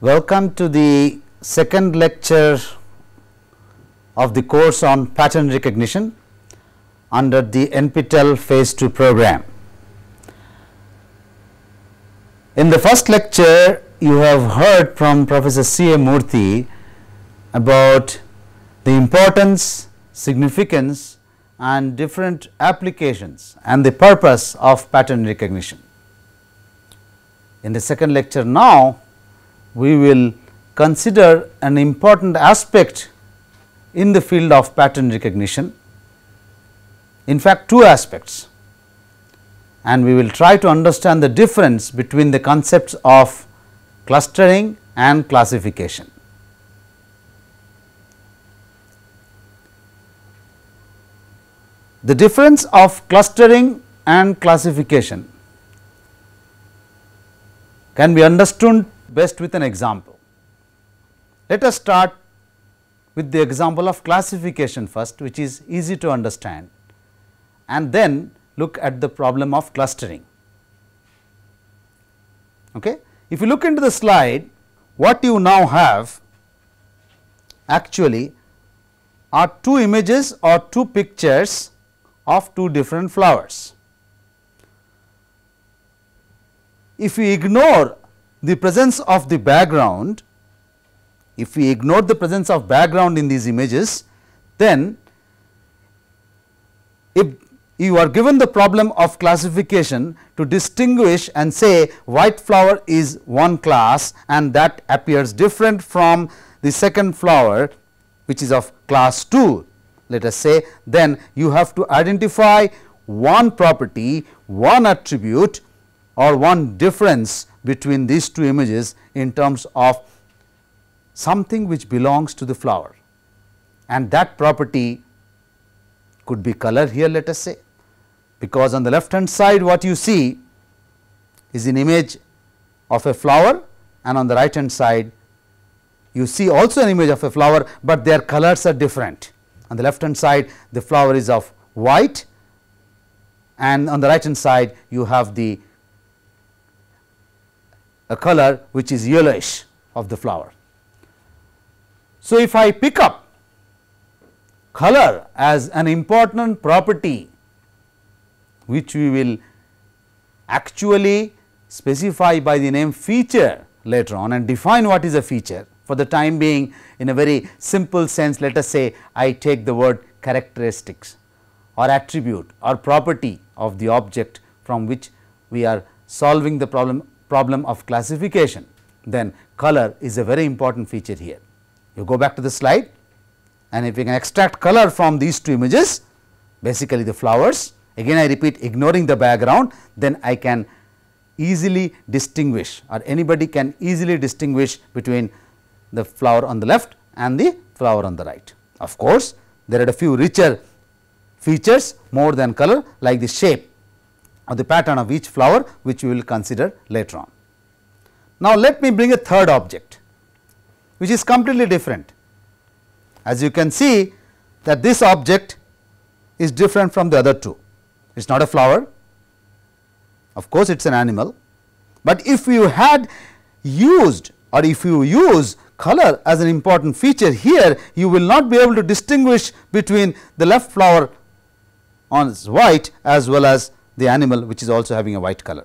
Welcome to the second lecture of the course on pattern recognition under the NPTEL phase 2 program. In the first lecture, you have heard from Professor C. A. Murthy about the importance, significance and different applications and the purpose of pattern recognition. In the second lecture now, we will consider an important aspect in the field of pattern recognition. In fact, two aspects and we will try to understand the difference between the concepts of clustering and classification. The difference of clustering and classification can be understood best with an example. Let us start with the example of classification first which is easy to understand and then look at the problem of clustering. Okay. If you look into the slide, what you now have actually are two images or two pictures of two different flowers. If we ignore the presence of the background, if we ignore the presence of background in these images, then if you are given the problem of classification to distinguish and say white flower is one class and that appears different from the second flower which is of class 2 let us say then you have to identify one property one attribute or one difference between these two images in terms of something which belongs to the flower and that property could be color here let us say because on the left hand side what you see is an image of a flower and on the right hand side you see also an image of a flower, but their colors are different. On the left hand side the flower is of white and on the right hand side you have the a color which is yellowish of the flower. So, if I pick up color as an important property which we will actually specify by the name feature later on and define what is a feature. For the time being in a very simple sense let us say I take the word characteristics or attribute or property of the object from which we are solving the problem, problem of classification. Then color is a very important feature here. You go back to the slide and if we can extract color from these two images basically the flowers again I repeat ignoring the background then I can easily distinguish or anybody can easily distinguish between the flower on the left and the flower on the right. Of course, there are a few richer features more than color like the shape or the pattern of each flower which we will consider later on. Now, let me bring a third object which is completely different. As you can see that this object is different from the other two it is not a flower, of course it is an animal, but if you had used or if you use color as an important feature here, you will not be able to distinguish between the left flower on its white as well as the animal which is also having a white color.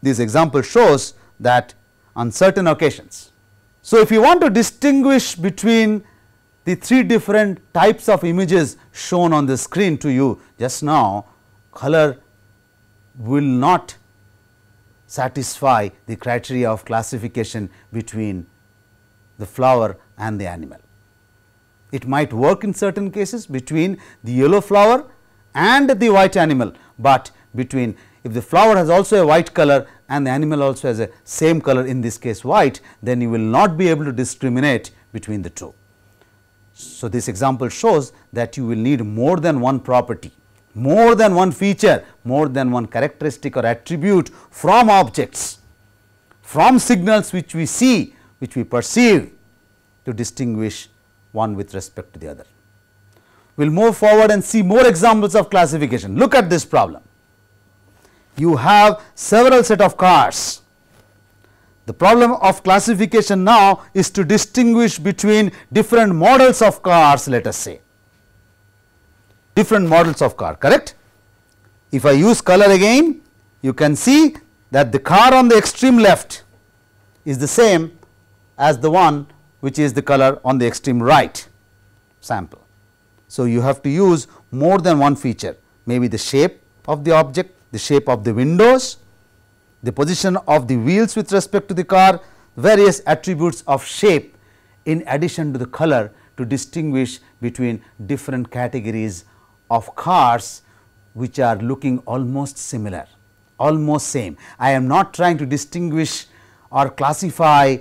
This example shows that on certain occasions. So, if you want to distinguish between the three different types of images shown on the screen to you just now, color will not satisfy the criteria of classification between the flower and the animal. It might work in certain cases between the yellow flower and the white animal, but between if the flower has also a white color and the animal also has a same color in this case white, then you will not be able to discriminate between the two. So, this example shows that you will need more than one property more than one feature, more than one characteristic or attribute from objects, from signals which we see, which we perceive to distinguish one with respect to the other. We will move forward and see more examples of classification. Look at this problem. You have several set of cars. The problem of classification now is to distinguish between different models of cars let us say different models of car correct. If I use color again you can see that the car on the extreme left is the same as the one which is the color on the extreme right sample. So, you have to use more than one feature maybe the shape of the object, the shape of the windows, the position of the wheels with respect to the car, various attributes of shape in addition to the color to distinguish between different categories of cars which are looking almost similar, almost same. I am not trying to distinguish or classify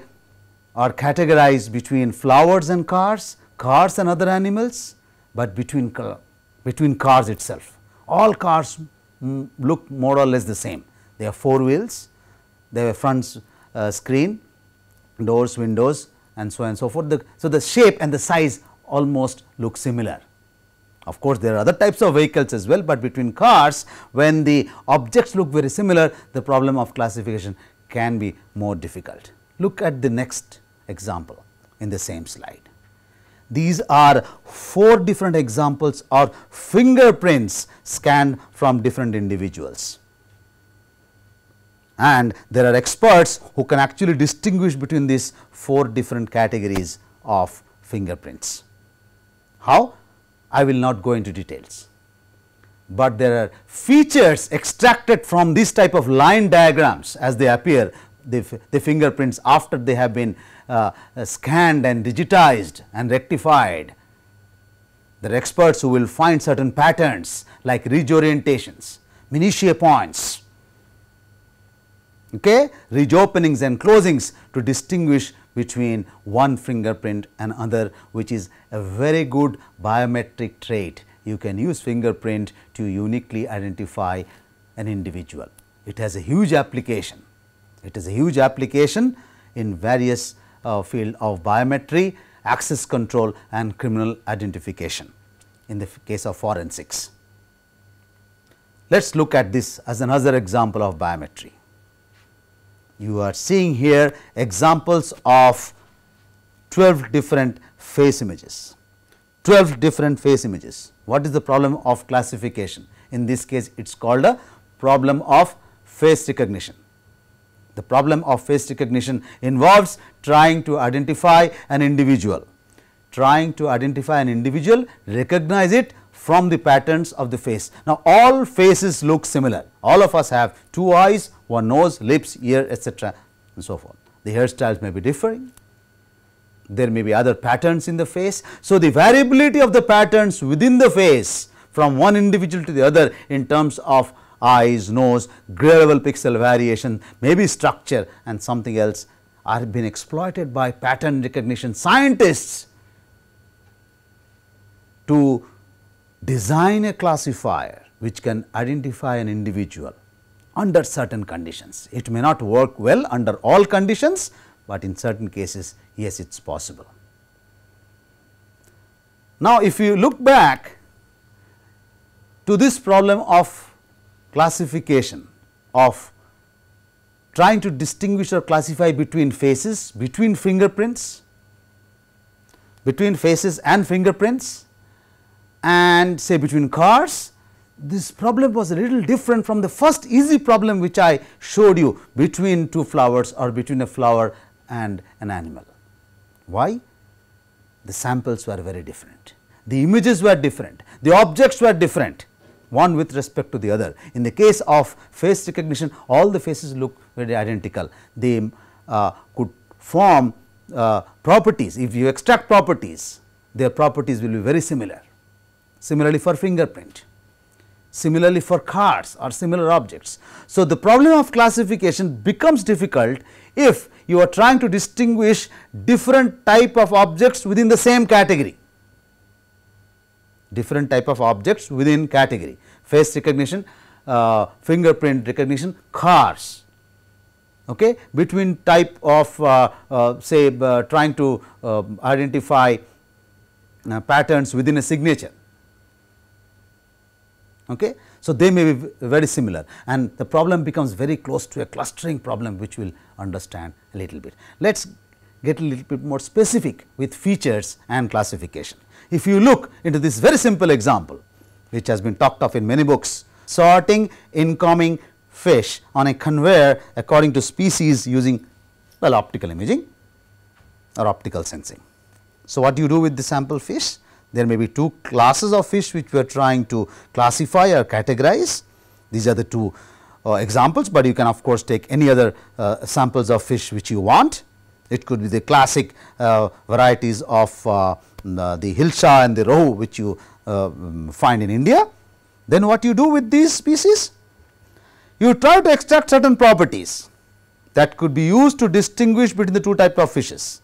or categorize between flowers and cars, cars and other animals, but between, between cars itself. All cars mm, look more or less the same. They have four wheels, they have a front uh, screen, doors, windows and so on and so forth. The, so, the shape and the size almost look similar. Of course, there are other types of vehicles as well, but between cars when the objects look very similar the problem of classification can be more difficult. Look at the next example in the same slide. These are four different examples of fingerprints scanned from different individuals. And there are experts who can actually distinguish between these four different categories of fingerprints. How? I will not go into details. But there are features extracted from this type of line diagrams as they appear the, the fingerprints after they have been uh, scanned and digitized and rectified. There are experts who will find certain patterns like ridge orientations, minutiae points, okay, ridge openings and closings to distinguish between one fingerprint and other which is a very good biometric trait. You can use fingerprint to uniquely identify an individual. It has a huge application. It is a huge application in various uh, field of biometry, access control and criminal identification in the case of forensics. Let us look at this as another example of biometry you are seeing here examples of 12 different face images, 12 different face images. What is the problem of classification? In this case, it is called a problem of face recognition. The problem of face recognition involves trying to identify an individual, trying to identify an individual, recognize it from the patterns of the face. Now, all faces look similar. All of us have two eyes, one nose, lips, ear etc. and so forth. The hairstyles may be differing, there may be other patterns in the face. So, the variability of the patterns within the face from one individual to the other in terms of eyes, nose, gradual pixel variation, maybe structure and something else are being exploited by pattern recognition scientists to design a classifier which can identify an individual under certain conditions. It may not work well under all conditions, but in certain cases yes it is possible. Now, if you look back to this problem of classification of trying to distinguish or classify between faces, between fingerprints, between faces and fingerprints and say between cars this problem was a little different from the first easy problem which I showed you between two flowers or between a flower and an animal. Why? The samples were very different, the images were different, the objects were different one with respect to the other. In the case of face recognition, all the faces look very identical. They uh, could form uh, properties, if you extract properties, their properties will be very similar. Similarly, for fingerprint, similarly for cars or similar objects. So, the problem of classification becomes difficult if you are trying to distinguish different type of objects within the same category, different type of objects within category, face recognition, uh, fingerprint recognition, cars okay, between type of uh, uh, say uh, trying to um, identify uh, patterns within a signature Okay? So, they may be very similar and the problem becomes very close to a clustering problem which we will understand a little bit. Let us get a little bit more specific with features and classification. If you look into this very simple example which has been talked of in many books, sorting incoming fish on a conveyor according to species using well optical imaging or optical sensing. So, what do you do with the sample fish? There may be two classes of fish which we are trying to classify or categorize. These are the two uh, examples, but you can of course take any other uh, samples of fish which you want. It could be the classic uh, varieties of uh, mm, uh, the hilsha and the rohu which you uh, mm, find in India. Then what you do with these species? You try to extract certain properties that could be used to distinguish between the two types of fishes.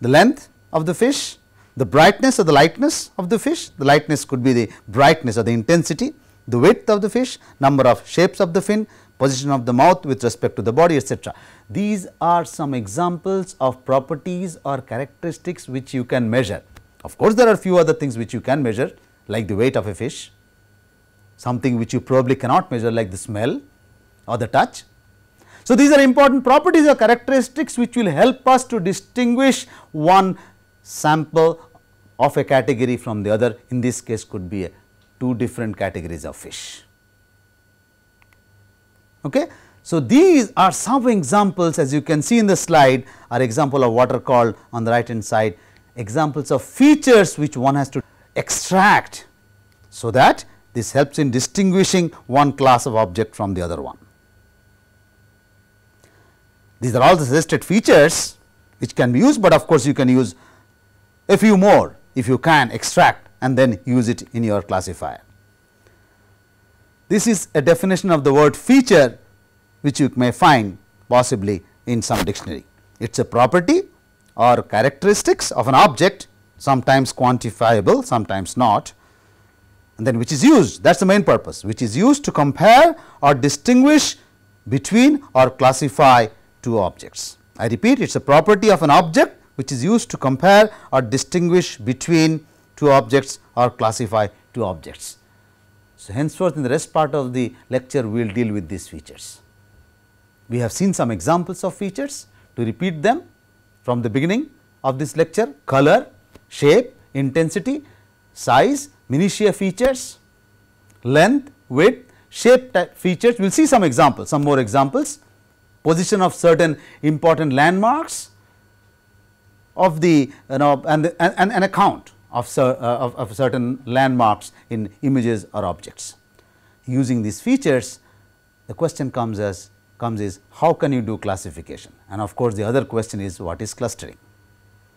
The length of the fish the brightness or the lightness of the fish, the lightness could be the brightness or the intensity, the width of the fish, number of shapes of the fin, position of the mouth with respect to the body etc. These are some examples of properties or characteristics which you can measure. Of course, there are few other things which you can measure like the weight of a fish, something which you probably cannot measure like the smell or the touch. So, these are important properties or characteristics which will help us to distinguish one sample of a category from the other in this case could be two different categories of fish. Okay? So, these are some examples as you can see in the slide are example of what are called on the right hand side examples of features which one has to extract. So, that this helps in distinguishing one class of object from the other one. These are all the suggested features which can be used, but of course, you can use a few more if you can extract and then use it in your classifier. This is a definition of the word feature which you may find possibly in some dictionary. It is a property or characteristics of an object sometimes quantifiable, sometimes not and then which is used that is the main purpose which is used to compare or distinguish between or classify two objects. I repeat it is a property of an object which is used to compare or distinguish between two objects or classify two objects. So, henceforth in the rest part of the lecture we will deal with these features. We have seen some examples of features to repeat them from the beginning of this lecture color, shape, intensity, size, minutiae features, length, width, shape type features. We will see some examples, some more examples, position of certain important landmarks, of the you know and and, an account of, cer uh, of, of certain landmarks in images or objects. Using these features, the question comes as comes is how can you do classification and of course, the other question is what is clustering.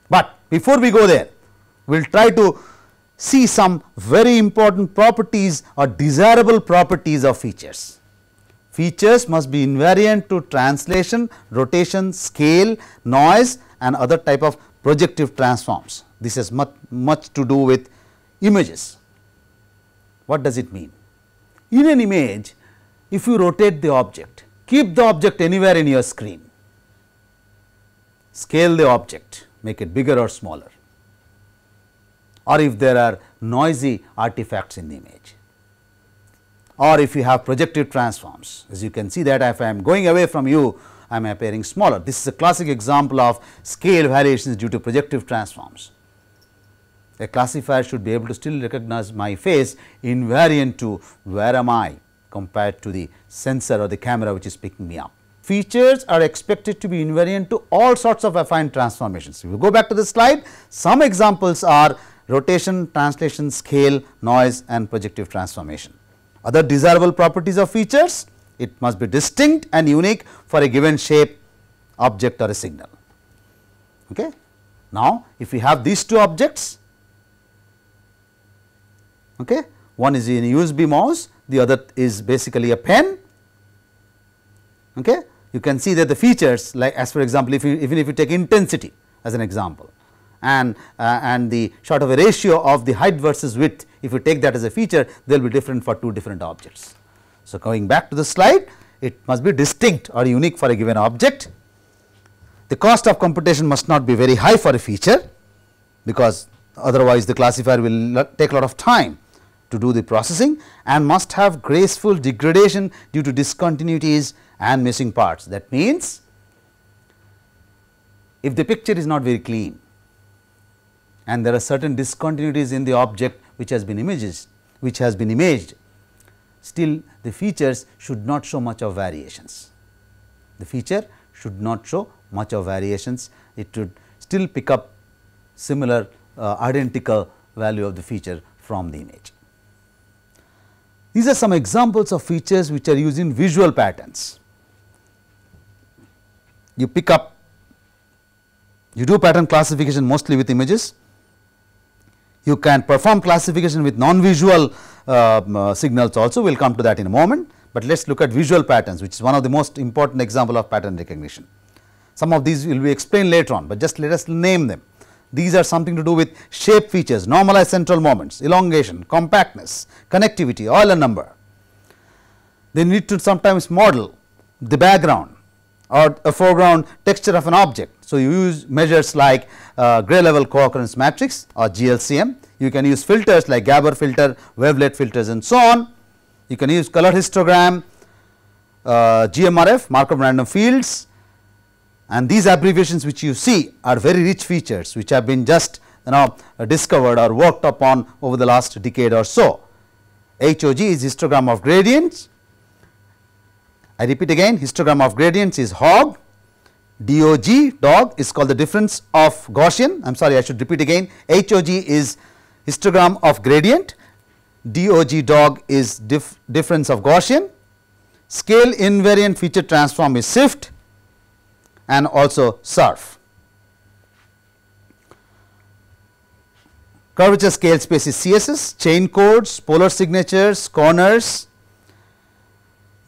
But before we go there, we will try to see some very important properties or desirable properties of features. Features must be invariant to translation, rotation, scale, noise and other type of projective transforms. This has much, much to do with images. What does it mean? In an image, if you rotate the object, keep the object anywhere in your screen, scale the object, make it bigger or smaller or if there are noisy artifacts in the image or if you have projective transforms. As you can see that if I am going away from you, I am appearing smaller. This is a classic example of scale variations due to projective transforms. A classifier should be able to still recognize my face invariant to where am I compared to the sensor or the camera which is picking me up. Features are expected to be invariant to all sorts of affine transformations. If you go back to the slide, some examples are rotation, translation, scale, noise and projective transformation. Other desirable properties of features, it must be distinct and unique for a given shape, object or a signal. Okay? Now, if we have these two objects, okay, one is a USB mouse, the other is basically a pen. Okay? You can see that the features like as for example, if you even if you take intensity as an example and uh, and the sort of a ratio of the height versus width, if you take that as a feature, they will be different for two different objects. So, coming back to the slide, it must be distinct or unique for a given object. The cost of computation must not be very high for a feature, because otherwise the classifier will take a lot of time to do the processing and must have graceful degradation due to discontinuities and missing parts. That means, if the picture is not very clean and there are certain discontinuities in the object which has been imaged, which has been imaged still the features should not show much of variations. The feature should not show much of variations, it should still pick up similar uh, identical value of the feature from the image. These are some examples of features which are used in visual patterns. You pick up, you do pattern classification mostly with images, you can perform classification with non-visual um, uh, signals also, we will come to that in a moment, but let us look at visual patterns which is one of the most important example of pattern recognition. Some of these will be explained later on, but just let us name them. These are something to do with shape features, normalized central moments, elongation, compactness, connectivity, Euler number. They need to sometimes model the background or a foreground texture of an object. So, you use measures like uh, gray level co-occurrence matrix or GLCM you can use filters like Gabor filter, wavelet filters and so on. You can use color histogram, uh, GMRF Markov random fields and these abbreviations which you see are very rich features which have been just you know discovered or worked upon over the last decade or so. HOG is histogram of gradients. I repeat again histogram of gradients is HOG, DOG dog is called the difference of Gaussian. I am sorry I should repeat again HOG is histogram of gradient, DOG dog is dif difference of Gaussian, scale invariant feature transform is SIFT, and also surf. Curvature scale space is CSS, chain codes, polar signatures, corners,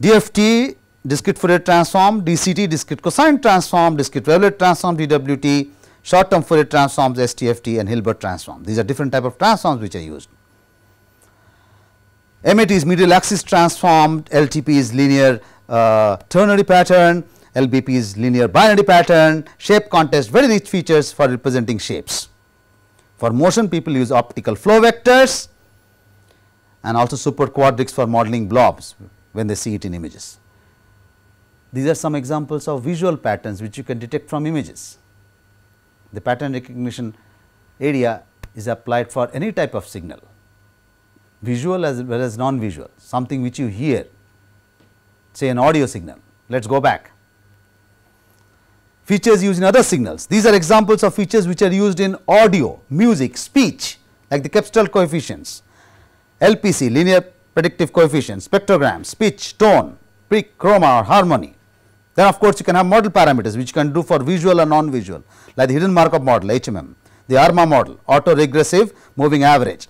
DFT discrete Fourier transform, DCT discrete cosine transform, discrete wavelet transform, DWT short term Fourier transforms, STFT and Hilbert transform. These are different type of transforms which are used. MAT is medial axis transformed, LTP is linear uh, ternary pattern, LBP is linear binary pattern, shape contest very rich features for representing shapes. For motion people use optical flow vectors and also super quadrics for modeling blobs when they see it in images. These are some examples of visual patterns which you can detect from images the pattern recognition area is applied for any type of signal visual as well as non-visual something which you hear say an audio signal. Let us go back. Features used in other signals. These are examples of features which are used in audio, music, speech like the cepstral coefficients, LPC linear predictive coefficients), spectrograms, pitch, tone, pre-chroma or harmony. Then of course, you can have model parameters which you can do for visual or non-visual like the hidden Markov model HMM, the ARMA model, auto-regressive moving average,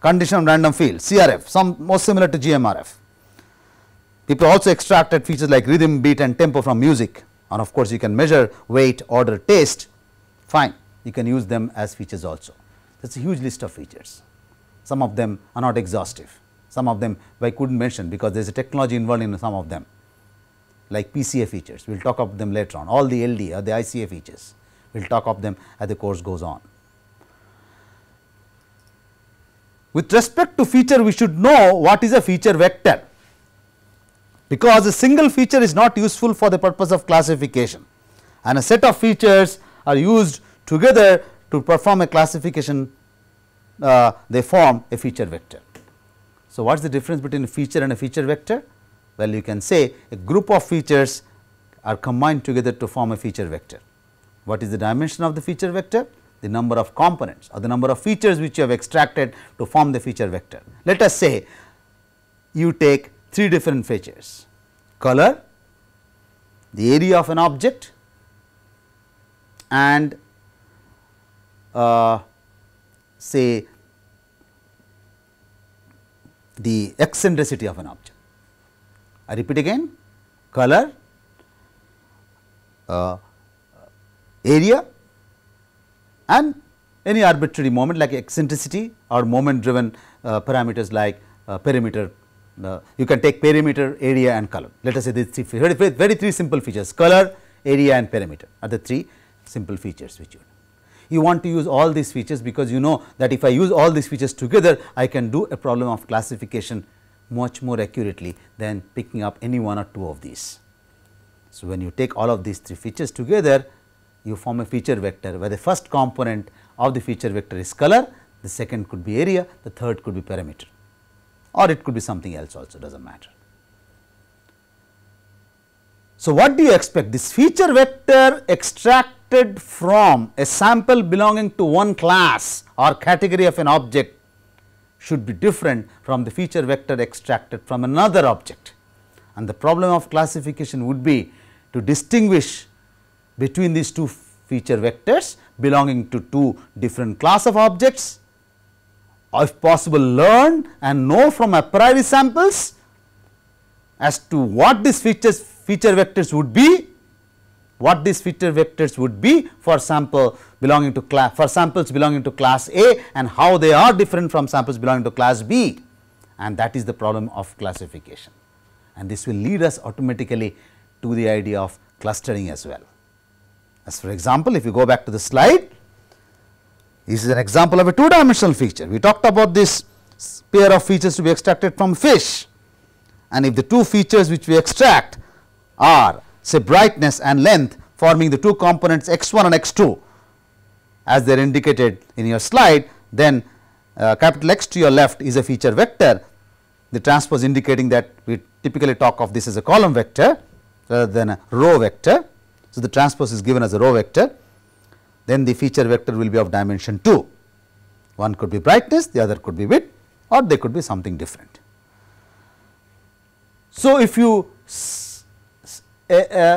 condition of random field CRF, some most similar to GMRF. People also extracted features like rhythm, beat and tempo from music and of course, you can measure weight, order, taste, fine you can use them as features also. That is a huge list of features. Some of them are not exhaustive, some of them I could not mention because there is a technology involved in some of them like PCA features, we will talk of them later on, all the LD or the ICA features, we will talk of them as the course goes on. With respect to feature, we should know what is a feature vector, because a single feature is not useful for the purpose of classification and a set of features are used together to perform a classification, uh, they form a feature vector. So, what is the difference between a feature and a feature vector? well you can say a group of features are combined together to form a feature vector. What is the dimension of the feature vector? The number of components or the number of features which you have extracted to form the feature vector. Let us say you take three different features color, the area of an object and uh, say the eccentricity of an object. I repeat again color, uh, area and any arbitrary moment like eccentricity or moment driven uh, parameters like uh, perimeter. Uh, you can take perimeter, area and color. Let us say these three very, very, very three simple features color, area and perimeter are the three simple features which you you want to use all these features because you know that if I use all these features together, I can do a problem of classification much more accurately than picking up any one or two of these. So, when you take all of these three features together, you form a feature vector where the first component of the feature vector is color, the second could be area, the third could be perimeter or it could be something else also does not matter. So, what do you expect? This feature vector extracted from a sample belonging to one class or category of an object should be different from the feature vector extracted from another object. And the problem of classification would be to distinguish between these two feature vectors belonging to two different class of objects, or if possible learn and know from a priori samples as to what these features feature vectors would be what these feature vectors would be for sample belonging to class for samples belonging to class A and how they are different from samples belonging to class B and that is the problem of classification and this will lead us automatically to the idea of clustering as well. As for example, if you go back to the slide, this is an example of a two dimensional feature. We talked about this pair of features to be extracted from fish and if the two features which we extract are say brightness and length forming the two components x 1 and x 2 as they are indicated in your slide then uh, capital X to your left is a feature vector the transpose indicating that we typically talk of this as a column vector rather than a row vector. So, the transpose is given as a row vector then the feature vector will be of dimension 2 one could be brightness the other could be width or they could be something different. So, if you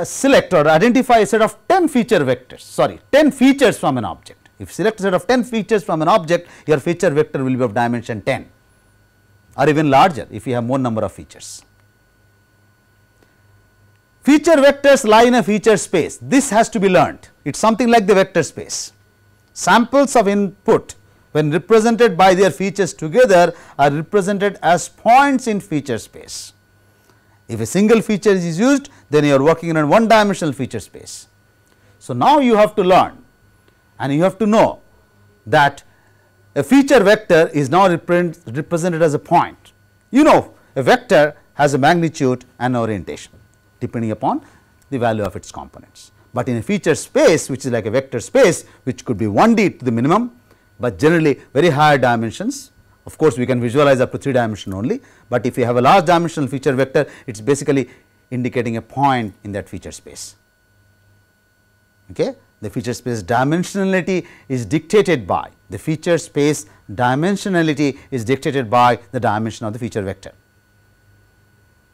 select or identify a set of 10 feature vectors, sorry 10 features from an object. If select a set of 10 features from an object, your feature vector will be of dimension 10 or even larger if you have more number of features. Feature vectors lie in a feature space. This has to be learned. It is something like the vector space. Samples of input when represented by their features together are represented as points in feature space. If a single feature is used, then you are working in a one dimensional feature space. So, now you have to learn and you have to know that a feature vector is now represent, represented as a point. You know a vector has a magnitude and orientation depending upon the value of its components, but in a feature space which is like a vector space which could be 1D to the minimum, but generally very higher dimensions of course, we can visualize up to 3 dimension only, but if you have a large dimensional feature vector, it is basically indicating a point in that feature space. Okay? The feature space dimensionality is dictated by the feature space dimensionality is dictated by the dimension of the feature vector.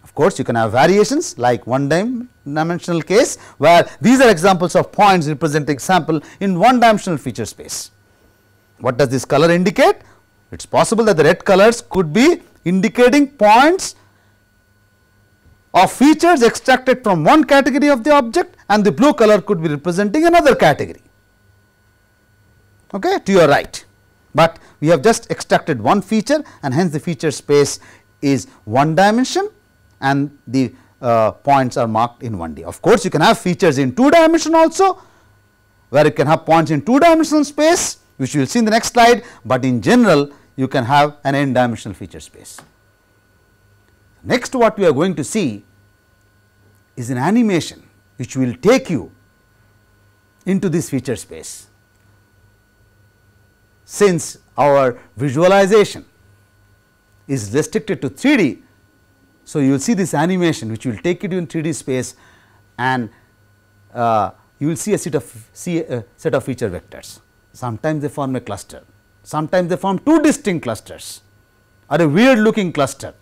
Of course, you can have variations like one dimensional case where these are examples of points representing sample in one dimensional feature space. What does this color indicate? It is possible that the red colors could be indicating points or features extracted from one category of the object and the blue color could be representing another category okay, to your right. But we have just extracted one feature and hence the feature space is one dimension and the uh, points are marked in 1D. Of course, you can have features in two dimension also where you can have points in two dimensional space which we will see in the next slide, but in general you can have an n dimensional feature space. Next what we are going to see is an animation which will take you into this feature space. Since our visualization is restricted to 3D, so you will see this animation which will take you in 3D space and uh, you will see a set of see a set of feature vectors. Sometimes they form a cluster, sometimes they form two distinct clusters or a weird looking cluster.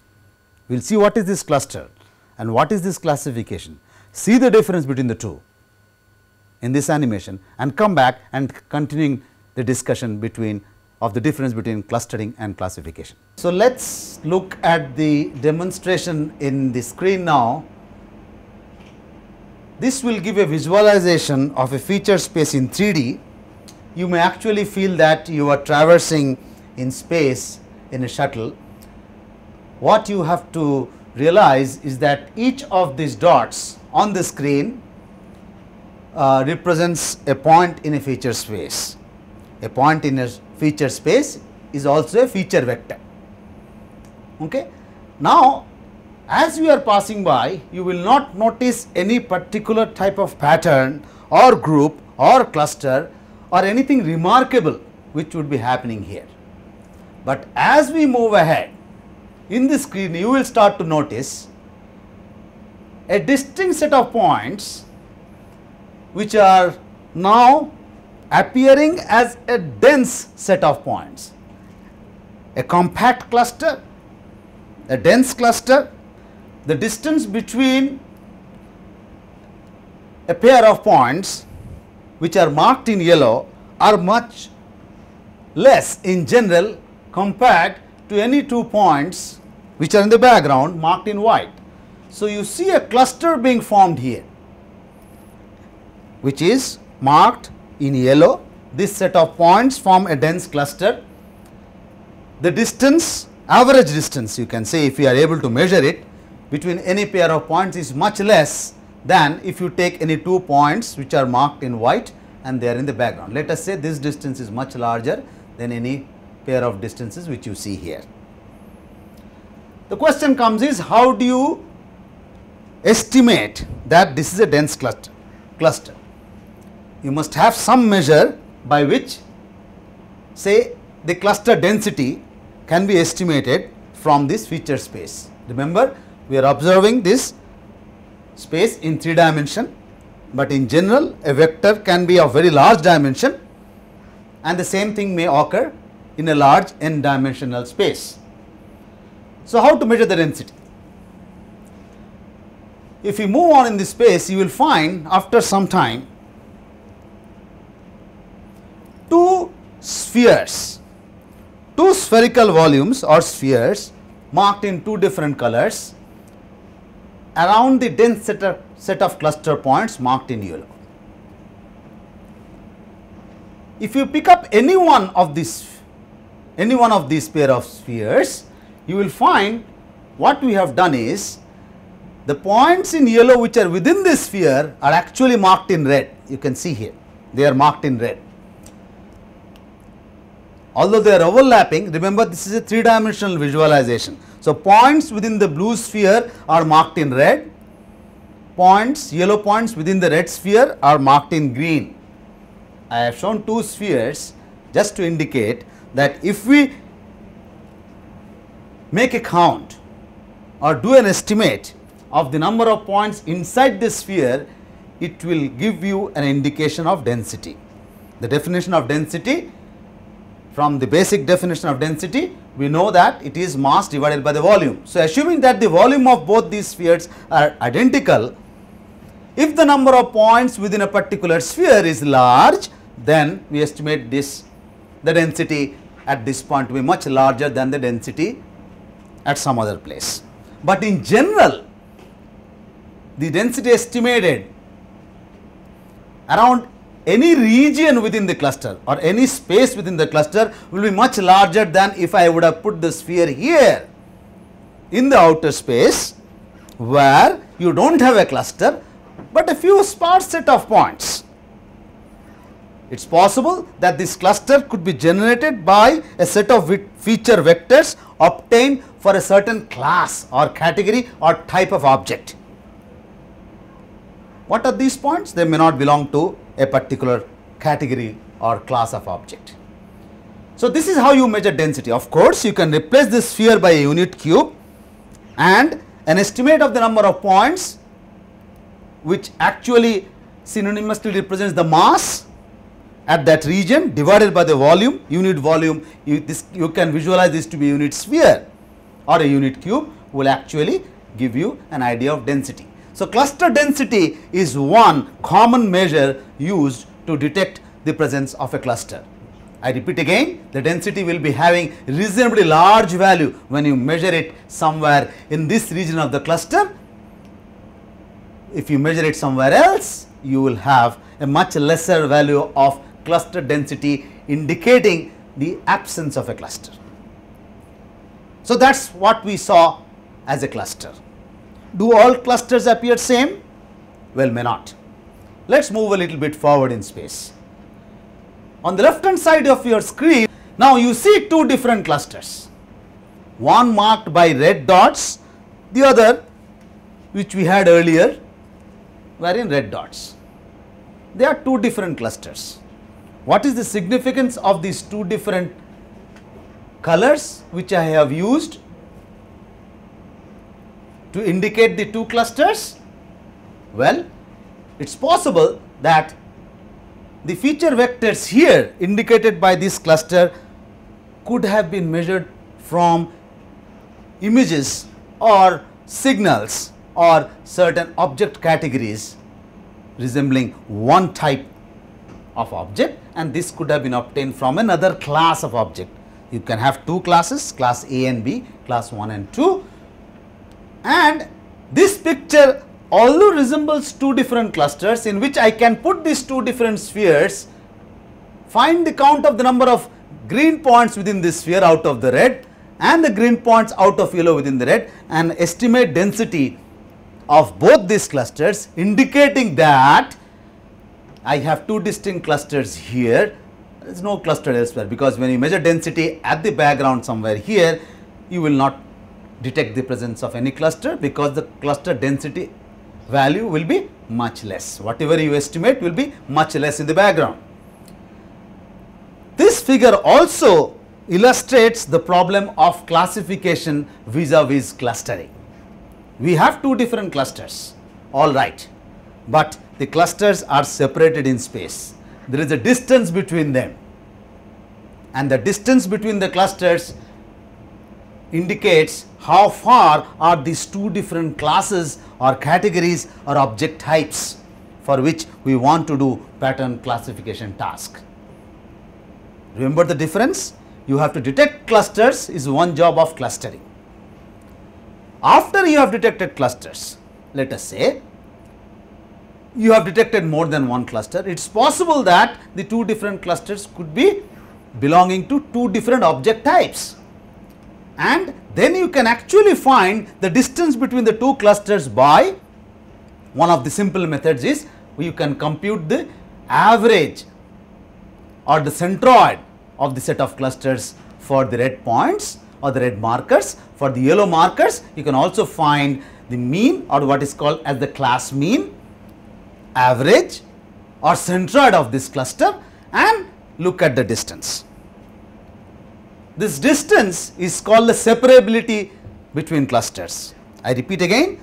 We will see what is this cluster and what is this classification. See the difference between the two in this animation and come back and continuing the discussion between of the difference between clustering and classification. So, let us look at the demonstration in the screen now. This will give a visualization of a feature space in 3D you may actually feel that you are traversing in space in a shuttle. What you have to realize is that each of these dots on the screen uh, represents a point in a feature space. A point in a feature space is also a feature vector. Okay? Now, as you are passing by, you will not notice any particular type of pattern or group or cluster or anything remarkable which would be happening here. But as we move ahead in the screen you will start to notice a distinct set of points which are now appearing as a dense set of points. A compact cluster, a dense cluster, the distance between a pair of points which are marked in yellow are much less in general compared to any two points which are in the background marked in white. So, you see a cluster being formed here which is marked in yellow. This set of points form a dense cluster. The distance, average distance you can say if we are able to measure it between any pair of points is much less then, if you take any two points which are marked in white and they are in the background. Let us say this distance is much larger than any pair of distances which you see here. The question comes is how do you estimate that this is a dense cluster? cluster? You must have some measure by which say the cluster density can be estimated from this feature space. Remember we are observing this space in 3 dimension, but in general a vector can be of very large dimension and the same thing may occur in a large n dimensional space. So, how to measure the density? If you move on in this space, you will find after some time two spheres, two spherical volumes or spheres marked in two different colors around the dense set of, set of cluster points marked in yellow. If you pick up any one of these any one of these pair of spheres, you will find what we have done is the points in yellow which are within this sphere are actually marked in red. You can see here, they are marked in red. Although they are overlapping, remember this is a three dimensional visualization. So, points within the blue sphere are marked in red, points yellow points within the red sphere are marked in green. I have shown two spheres just to indicate that if we make a count or do an estimate of the number of points inside the sphere, it will give you an indication of density. The definition of density from the basic definition of density we know that it is mass divided by the volume. So, assuming that the volume of both these spheres are identical, if the number of points within a particular sphere is large, then we estimate this the density at this point to be much larger than the density at some other place. But in general, the density estimated around any region within the cluster or any space within the cluster will be much larger than if I would have put the sphere here in the outer space where you do not have a cluster, but a few sparse set of points. It is possible that this cluster could be generated by a set of feature vectors obtained for a certain class or category or type of object. What are these points? They may not belong to a particular category or class of object. So, this is how you measure density. Of course, you can replace this sphere by a unit cube and an estimate of the number of points which actually synonymously represents the mass at that region divided by the volume, unit volume, you, this, you can visualize this to be a unit sphere or a unit cube will actually give you an idea of density. So, cluster density is one common measure used to detect the presence of a cluster. I repeat again, the density will be having reasonably large value when you measure it somewhere in this region of the cluster. If you measure it somewhere else, you will have a much lesser value of cluster density indicating the absence of a cluster. So, that is what we saw as a cluster do all clusters appear same? Well, may not. Let us move a little bit forward in space. On the left hand side of your screen, now you see two different clusters, one marked by red dots, the other which we had earlier were in red dots. They are two different clusters. What is the significance of these two different colors which I have used to indicate the two clusters? Well, it is possible that the feature vectors here indicated by this cluster could have been measured from images or signals or certain object categories resembling one type of object and this could have been obtained from another class of object. You can have two classes class A and B, class 1 and 2 and this picture although resembles two different clusters in which I can put these two different spheres, find the count of the number of green points within this sphere out of the red and the green points out of yellow within the red and estimate density of both these clusters indicating that I have two distinct clusters here there is no cluster elsewhere because when you measure density at the background somewhere here you will not detect the presence of any cluster because the cluster density value will be much less. Whatever you estimate will be much less in the background. This figure also illustrates the problem of classification vis-a-vis -vis clustering. We have two different clusters, all right, but the clusters are separated in space. There is a distance between them and the distance between the clusters indicates how far are these two different classes or categories or object types for which we want to do pattern classification task. Remember the difference? You have to detect clusters is one job of clustering. After you have detected clusters, let us say you have detected more than one cluster, it is possible that the two different clusters could be belonging to two different object types and then you can actually find the distance between the two clusters by one of the simple methods is you can compute the average or the centroid of the set of clusters for the red points or the red markers. For the yellow markers, you can also find the mean or what is called as the class mean, average or centroid of this cluster and look at the distance. This distance is called the separability between clusters. I repeat again,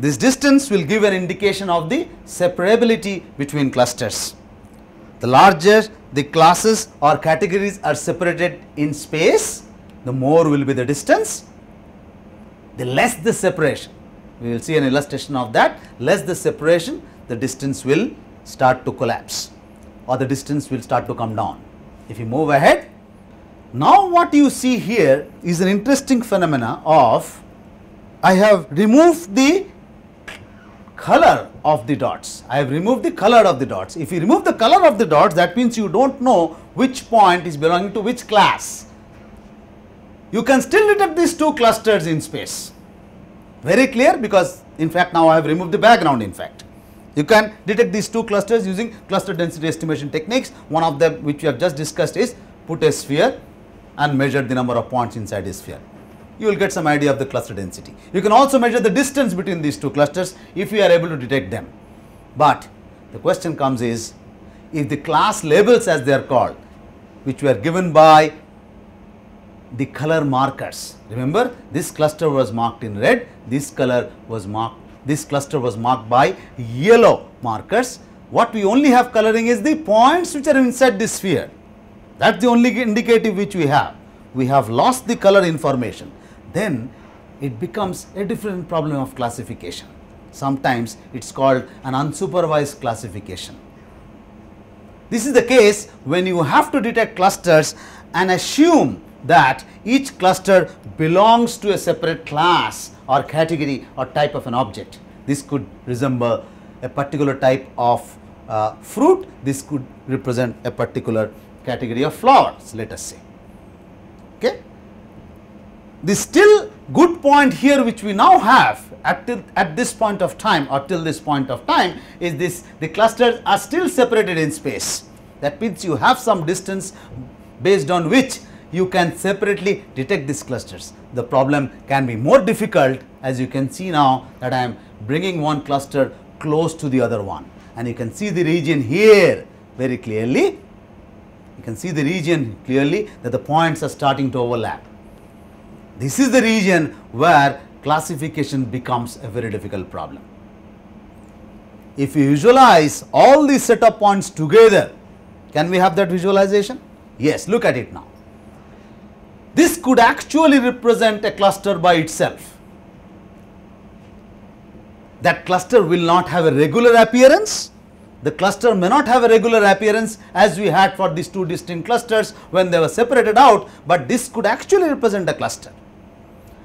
this distance will give an indication of the separability between clusters. The larger the classes or categories are separated in space, the more will be the distance, the less the separation. We will see an illustration of that, less the separation, the distance will start to collapse or the distance will start to come down. If you move ahead, now what you see here is an interesting phenomena of I have removed the color of the dots. I have removed the color of the dots. If you remove the color of the dots that means you do not know which point is belonging to which class. You can still detect these two clusters in space. Very clear because in fact now I have removed the background in fact. You can detect these two clusters using cluster density estimation techniques. One of them which we have just discussed is put a sphere and measure the number of points inside a sphere. You will get some idea of the cluster density. You can also measure the distance between these two clusters if you are able to detect them. But the question comes is, if the class labels as they are called, which were given by the color markers. Remember, this cluster was marked in red, this color was marked, this cluster was marked by yellow markers. What we only have coloring is the points which are inside this sphere. That is the only indicative which we have. We have lost the color information. Then it becomes a different problem of classification. Sometimes it is called an unsupervised classification. This is the case when you have to detect clusters and assume that each cluster belongs to a separate class or category or type of an object. This could resemble a particular type of uh, fruit, this could represent a particular category of flowers let us say. Okay. The still good point here which we now have at, till, at this point of time or till this point of time is this the clusters are still separated in space. That means you have some distance based on which you can separately detect these clusters. The problem can be more difficult as you can see now that I am bringing one cluster close to the other one and you can see the region here very clearly you can see the region clearly that the points are starting to overlap. This is the region where classification becomes a very difficult problem. If we visualize all these set of points together, can we have that visualization? Yes, look at it now. This could actually represent a cluster by itself. That cluster will not have a regular appearance, the cluster may not have a regular appearance as we had for these two distinct clusters when they were separated out, but this could actually represent a cluster.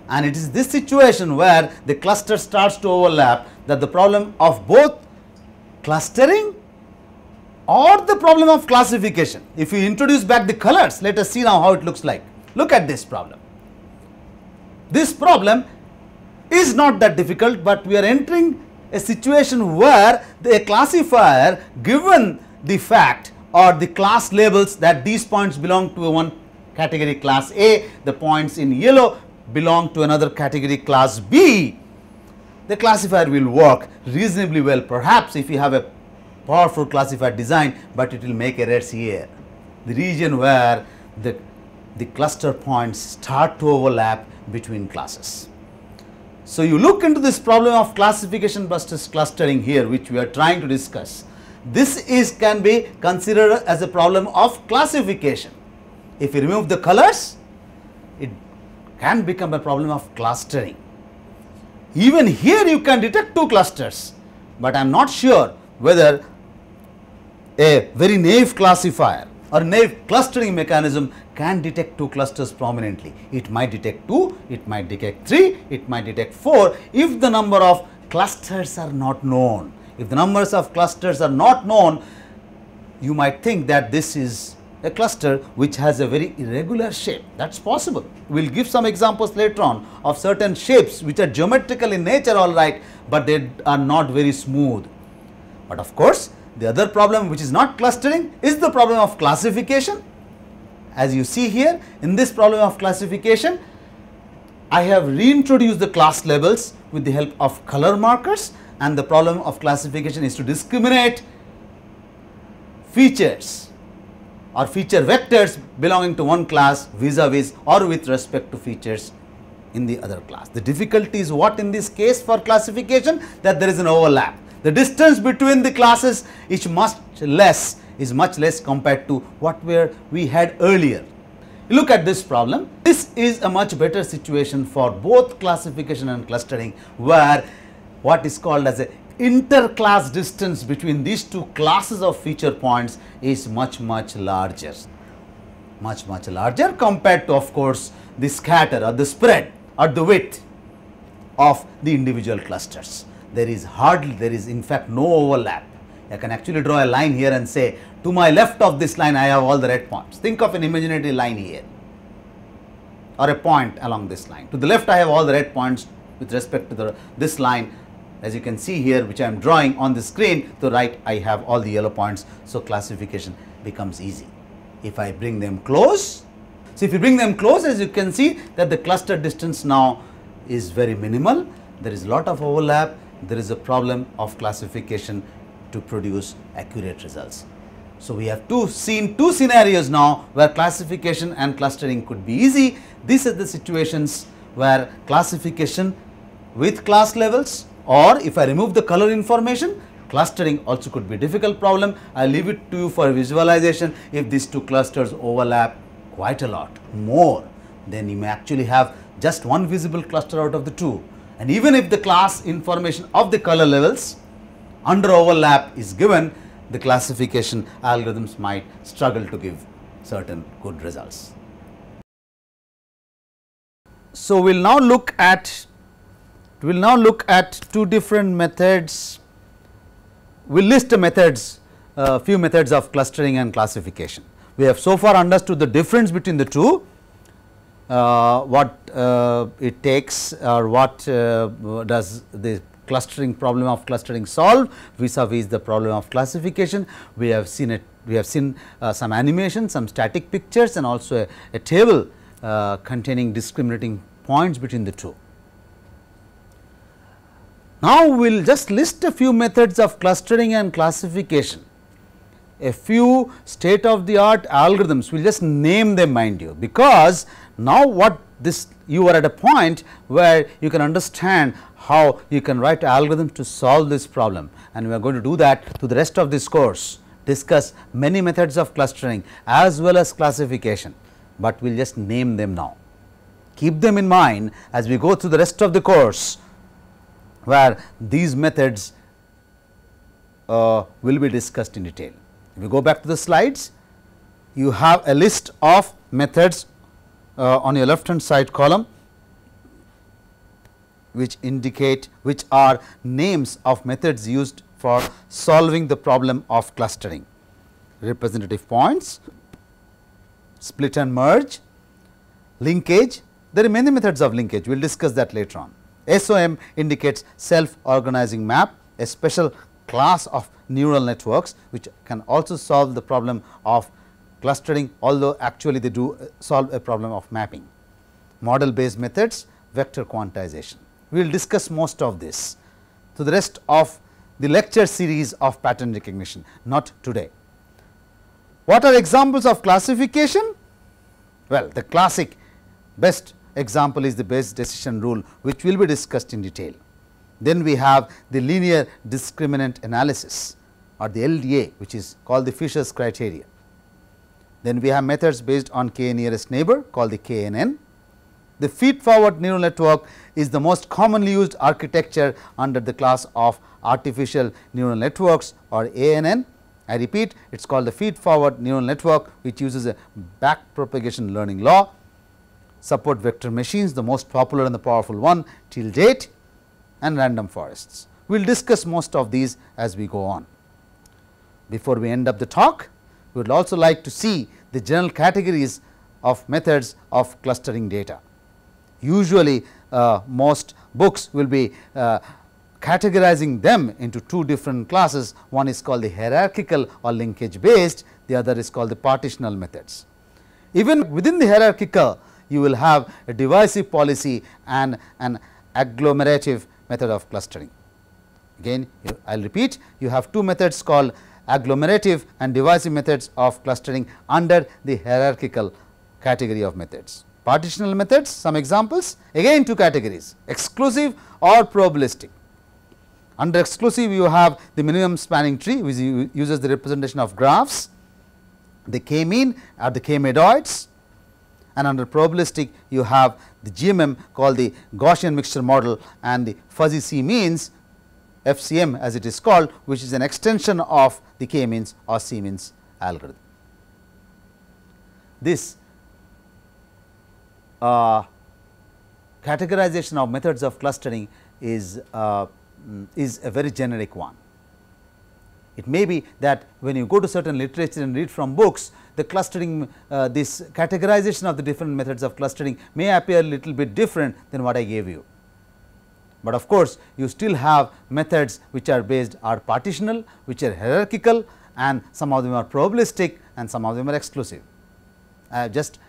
And it is this situation where the cluster starts to overlap that the problem of both clustering or the problem of classification. If we introduce back the colors, let us see now how it looks like. Look at this problem. This problem is not that difficult, but we are entering a situation where the classifier given the fact or the class labels that these points belong to one category class A, the points in yellow belong to another category class B, the classifier will work reasonably well perhaps if you have a powerful classifier design, but it will make errors here. The region where the, the cluster points start to overlap between classes. So, you look into this problem of classification versus clustering here which we are trying to discuss. This is can be considered as a problem of classification. If you remove the colors, it can become a problem of clustering. Even here you can detect two clusters, but I am not sure whether a very naive classifier or naive clustering mechanism can detect two clusters prominently. It might detect two, it might detect three, it might detect four if the number of clusters are not known. If the numbers of clusters are not known, you might think that this is a cluster which has a very irregular shape. That is possible. We will give some examples later on of certain shapes which are geometrical in nature all right, but they are not very smooth. But of course, the other problem which is not clustering is the problem of classification as you see here, in this problem of classification, I have reintroduced the class labels with the help of color markers and the problem of classification is to discriminate features or feature vectors belonging to one class vis-a-vis -vis or with respect to features in the other class. The difficulty is what in this case for classification that there is an overlap. The distance between the classes is much less is much less compared to what we had earlier. Look at this problem. This is a much better situation for both classification and clustering where what is called as a class distance between these two classes of feature points is much much larger much much larger compared to of course the scatter or the spread or the width of the individual clusters there is hardly there is in fact no overlap i can actually draw a line here and say to my left of this line, I have all the red points. Think of an imaginary line here or a point along this line. To the left, I have all the red points with respect to the, this line as you can see here which I am drawing on the screen to right I have all the yellow points. So, classification becomes easy if I bring them close. So, if you bring them close as you can see that the cluster distance now is very minimal, there is lot of overlap, there is a problem of classification to produce accurate results. So, we have two seen two scenarios now where classification and clustering could be easy. These are the situations where classification with class levels or if I remove the color information clustering also could be difficult problem. I leave it to you for visualization if these two clusters overlap quite a lot more then you may actually have just one visible cluster out of the two and even if the class information of the color levels under overlap is given the classification algorithms might struggle to give certain good results. So, we will now look at we will now look at two different methods. We will list the methods uh, few methods of clustering and classification. We have so far understood the difference between the two uh, what uh, it takes or what uh, does the clustering problem of clustering solved vis-a-vis -vis the problem of classification. We have seen it, we have seen uh, some animation, some static pictures and also a, a table uh, containing discriminating points between the two. Now, we will just list a few methods of clustering and classification a few state of the art algorithms, we will just name them mind you, because now what this you are at a point where you can understand how you can write algorithms to solve this problem and we are going to do that through the rest of this course discuss many methods of clustering as well as classification, but we will just name them now. Keep them in mind as we go through the rest of the course where these methods uh, will be discussed in detail. If you go back to the slides, you have a list of methods uh, on your left hand side column which indicate which are names of methods used for solving the problem of clustering. Representative points, split and merge, linkage, there are many methods of linkage, we will discuss that later on. SOM indicates self organizing map, a special class of neural networks which can also solve the problem of clustering although actually they do uh, solve a problem of mapping. Model based methods, vector quantization we will discuss most of this through the rest of the lecture series of pattern recognition, not today. What are examples of classification? Well, the classic best example is the Bayes decision rule, which will be discussed in detail. Then we have the linear discriminant analysis or the LDA, which is called the Fisher's criteria. Then we have methods based on k nearest neighbor called the KNN. The feed forward neural network is the most commonly used architecture under the class of artificial neural networks or ANN. I repeat it is called the feed forward neural network which uses a back propagation learning law support vector machines the most popular and the powerful one till date and random forests. We will discuss most of these as we go on. Before we end up the talk, we would also like to see the general categories of methods of clustering data usually uh, most books will be uh, categorizing them into two different classes. One is called the hierarchical or linkage based, the other is called the partitional methods. Even within the hierarchical, you will have a divisive policy and an agglomerative method of clustering. Again, I will repeat, you have two methods called agglomerative and divisive methods of clustering under the hierarchical category of methods. Partitional methods, some examples again two categories exclusive or probabilistic. Under exclusive you have the minimum spanning tree which uses the representation of graphs, the k mean or the k medoids and under probabilistic you have the GMM called the Gaussian mixture model and the fuzzy C means FCM as it is called which is an extension of the k means or C means algorithm. This uh, categorization of methods of clustering is, uh, is a very generic one. It may be that when you go to certain literature and read from books, the clustering, uh, this categorization of the different methods of clustering may appear a little bit different than what I gave you. But of course, you still have methods which are based are partitional, which are hierarchical and some of them are probabilistic and some of them are exclusive. I uh, have just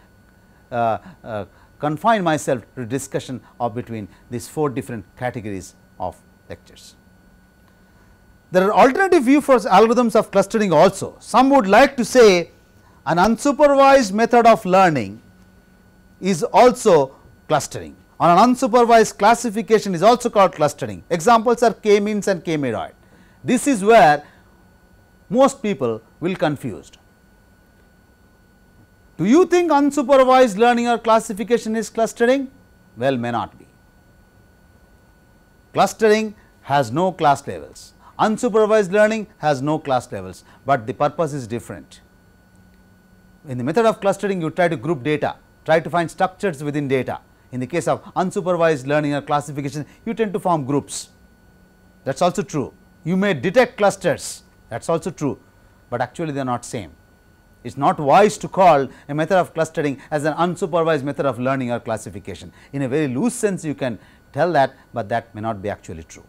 uh, uh, confine myself to discussion of between these four different categories of lectures. There are alternative view for algorithms of clustering also. Some would like to say an unsupervised method of learning is also clustering or an unsupervised classification is also called clustering. Examples are k-means and k-meroid. This is where most people will confused. Do you think unsupervised learning or classification is clustering? Well, may not be. Clustering has no class levels, unsupervised learning has no class levels, but the purpose is different. In the method of clustering, you try to group data, try to find structures within data. In the case of unsupervised learning or classification, you tend to form groups. That is also true. You may detect clusters, that is also true, but actually they are not same. It is not wise to call a method of clustering as an unsupervised method of learning or classification. In a very loose sense you can tell that, but that may not be actually true.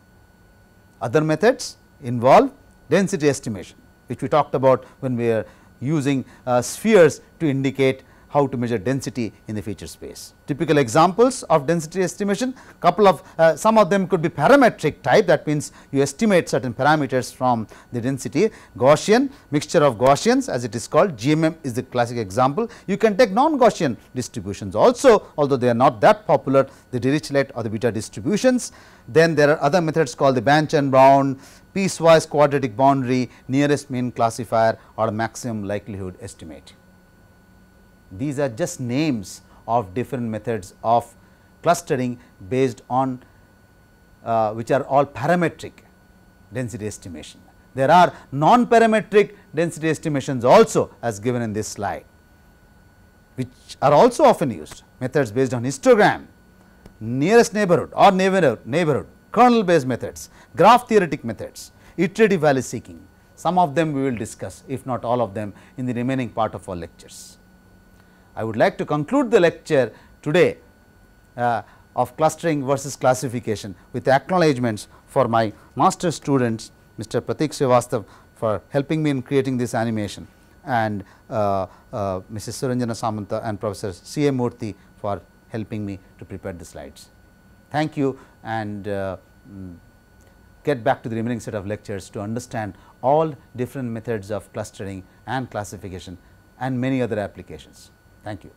Other methods involve density estimation, which we talked about when we are using uh, spheres to indicate how to measure density in the feature space. Typical examples of density estimation couple of uh, some of them could be parametric type that means you estimate certain parameters from the density Gaussian mixture of Gaussians as it is called GMM is the classic example. You can take non-Gaussian distributions also although they are not that popular the Dirichlet or the beta distributions. Then there are other methods called the Banch and Brown piecewise quadratic boundary nearest mean classifier or maximum likelihood estimate. These are just names of different methods of clustering based on uh, which are all parametric density estimation. There are non-parametric density estimations also as given in this slide, which are also often used methods based on histogram, nearest neighborhood or neighborhood, neighborhood kernel based methods, graph theoretic methods, iterative value seeking. Some of them we will discuss if not all of them in the remaining part of our lectures. I would like to conclude the lecture today uh, of clustering versus classification with acknowledgements for my master students Mr. Pratik Srivastav for helping me in creating this animation and uh, uh, Mrs. Suranjana Samanta and Professor C. A. Murthy for helping me to prepare the slides. Thank you and uh, mm, get back to the remaining set of lectures to understand all different methods of clustering and classification and many other applications. Thank you.